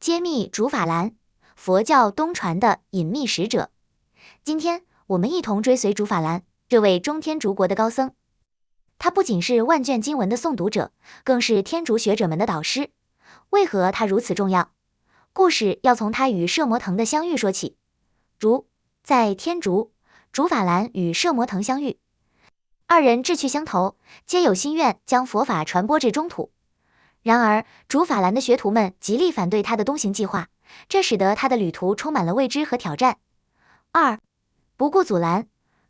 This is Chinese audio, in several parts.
揭秘竺法兰，佛教东传的隐秘使者。今天我们一同追随竺法兰这位中天竺国的高僧。他不仅是万卷经文的诵读者，更是天竺学者们的导师。为何他如此重要？故事要从他与摄摩腾的相遇说起。如在天竺，竺法兰与摄摩腾相遇，二人志趣相投，皆有心愿将佛法传播至中土。然而，竺法兰的学徒们极力反对他的东行计划，这使得他的旅途充满了未知和挑战。二，不顾阻拦，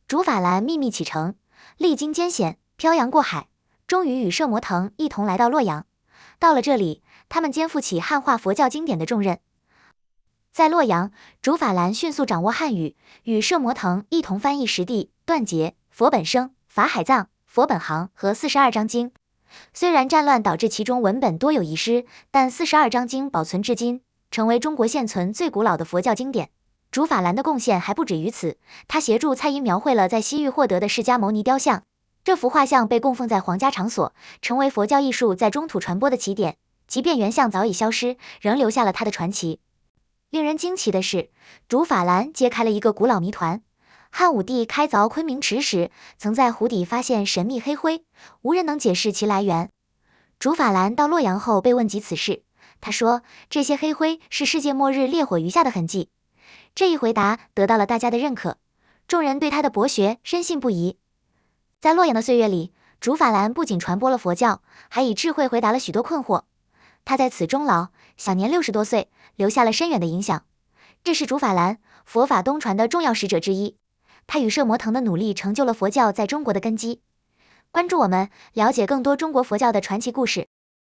竺法兰秘密启程，历经艰险，漂洋过海，终于与摄摩腾一同来到洛阳。到了这里，他们肩负起汉化佛教经典的重任。在洛阳，竺法兰迅速掌握汉语，与摄摩腾一同翻译《十地》《断结》《佛本生》《法海藏》《佛本行》和《四十二章经》。虽然战乱导致其中文本多有遗失，但四十二章经保存至今，成为中国现存最古老的佛教经典。主法兰的贡献还不止于此，他协助蔡英描绘了在西域获得的释迦牟尼雕像，这幅画像被供奉在皇家场所，成为佛教艺术在中土传播的起点。即便原像早已消失，仍留下了他的传奇。令人惊奇的是，主法兰揭开了一个古老谜团。汉武帝开凿昆明池时，曾在湖底发现神秘黑灰，无人能解释其来源。竺法兰到洛阳后被问及此事，他说：“这些黑灰是世界末日烈火余下的痕迹。”这一回答得到了大家的认可，众人对他的博学深信不疑。在洛阳的岁月里，竺法兰不仅传播了佛教，还以智慧回答了许多困惑。他在此终老，享年六十多岁，留下了深远的影响。这是竺法兰佛法东传的重要使者之一。他与摄摩腾的努力，成就了佛教在中国的根基。关注我们，了解更多中国佛教的传奇故事。